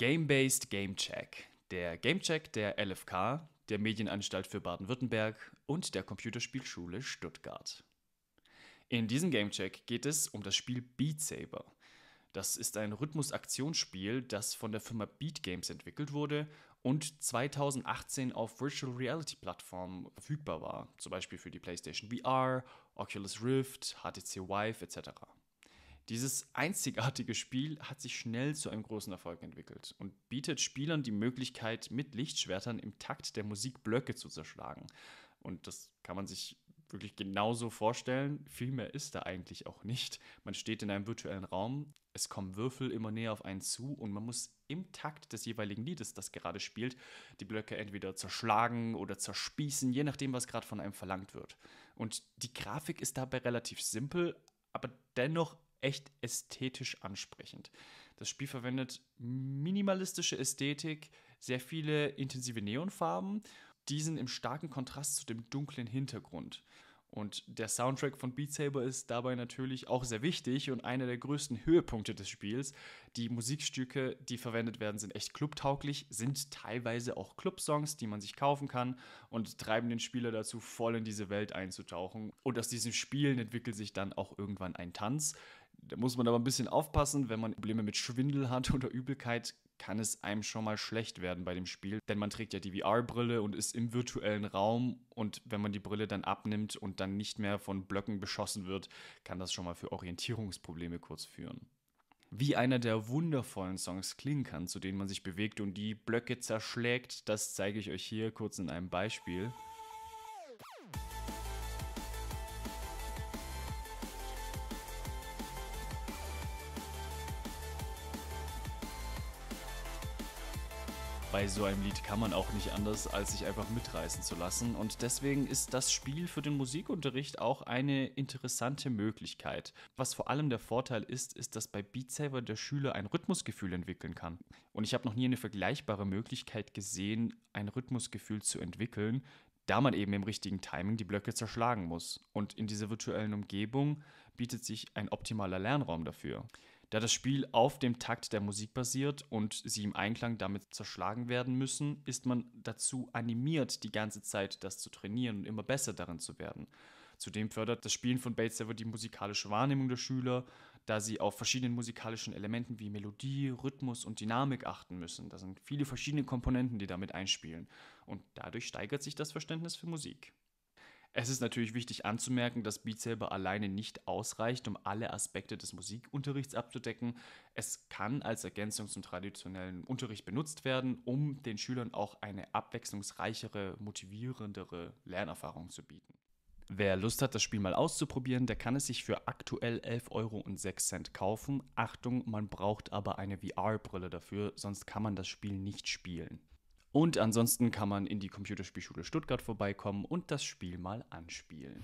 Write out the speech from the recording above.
Game-Based Game Check. Der Game Check der LFK, der Medienanstalt für Baden-Württemberg und der Computerspielschule Stuttgart. In diesem Game Check geht es um das Spiel Beat Saber. Das ist ein Rhythmus-Aktionsspiel, das von der Firma Beat Games entwickelt wurde und 2018 auf Virtual Reality Plattformen verfügbar war, zum Beispiel für die PlayStation VR, Oculus Rift, HTC Vive etc. Dieses einzigartige Spiel hat sich schnell zu einem großen Erfolg entwickelt und bietet Spielern die Möglichkeit, mit Lichtschwertern im Takt der Musik Blöcke zu zerschlagen. Und das kann man sich wirklich genauso vorstellen. Viel mehr ist da eigentlich auch nicht. Man steht in einem virtuellen Raum, es kommen Würfel immer näher auf einen zu und man muss im Takt des jeweiligen Liedes, das gerade spielt, die Blöcke entweder zerschlagen oder zerspießen, je nachdem, was gerade von einem verlangt wird. Und die Grafik ist dabei relativ simpel, aber dennoch echt ästhetisch ansprechend. Das Spiel verwendet minimalistische Ästhetik, sehr viele intensive Neonfarben, die sind im starken Kontrast zu dem dunklen Hintergrund. Und der Soundtrack von Beat Saber ist dabei natürlich auch sehr wichtig und einer der größten Höhepunkte des Spiels. Die Musikstücke, die verwendet werden, sind echt clubtauglich, sind teilweise auch Clubsongs, die man sich kaufen kann und treiben den Spieler dazu, voll in diese Welt einzutauchen. Und aus diesen Spielen entwickelt sich dann auch irgendwann ein Tanz, da muss man aber ein bisschen aufpassen, wenn man Probleme mit Schwindel hat oder Übelkeit, kann es einem schon mal schlecht werden bei dem Spiel, denn man trägt ja die VR-Brille und ist im virtuellen Raum und wenn man die Brille dann abnimmt und dann nicht mehr von Blöcken beschossen wird, kann das schon mal für Orientierungsprobleme kurz führen. Wie einer der wundervollen Songs klingen kann, zu denen man sich bewegt und die Blöcke zerschlägt, das zeige ich euch hier kurz in einem Beispiel. bei so einem Lied kann man auch nicht anders, als sich einfach mitreißen zu lassen. Und deswegen ist das Spiel für den Musikunterricht auch eine interessante Möglichkeit. Was vor allem der Vorteil ist, ist, dass bei Beatsaver der Schüler ein Rhythmusgefühl entwickeln kann. Und ich habe noch nie eine vergleichbare Möglichkeit gesehen, ein Rhythmusgefühl zu entwickeln, da man eben im richtigen Timing die Blöcke zerschlagen muss. Und in dieser virtuellen Umgebung bietet sich ein optimaler Lernraum dafür. Da das Spiel auf dem Takt der Musik basiert und sie im Einklang damit zerschlagen werden müssen, ist man dazu animiert, die ganze Zeit das zu trainieren und immer besser darin zu werden. Zudem fördert das Spielen von Bates Saber die musikalische Wahrnehmung der Schüler, da sie auf verschiedenen musikalischen Elementen wie Melodie, Rhythmus und Dynamik achten müssen. Da sind viele verschiedene Komponenten, die damit einspielen. Und dadurch steigert sich das Verständnis für Musik. Es ist natürlich wichtig anzumerken, dass Beat Saber alleine nicht ausreicht, um alle Aspekte des Musikunterrichts abzudecken. Es kann als Ergänzung zum traditionellen Unterricht benutzt werden, um den Schülern auch eine abwechslungsreichere, motivierendere Lernerfahrung zu bieten. Wer Lust hat, das Spiel mal auszuprobieren, der kann es sich für aktuell 11,06 Euro kaufen. Achtung, man braucht aber eine VR-Brille dafür, sonst kann man das Spiel nicht spielen. Und ansonsten kann man in die Computerspielschule Stuttgart vorbeikommen und das Spiel mal anspielen.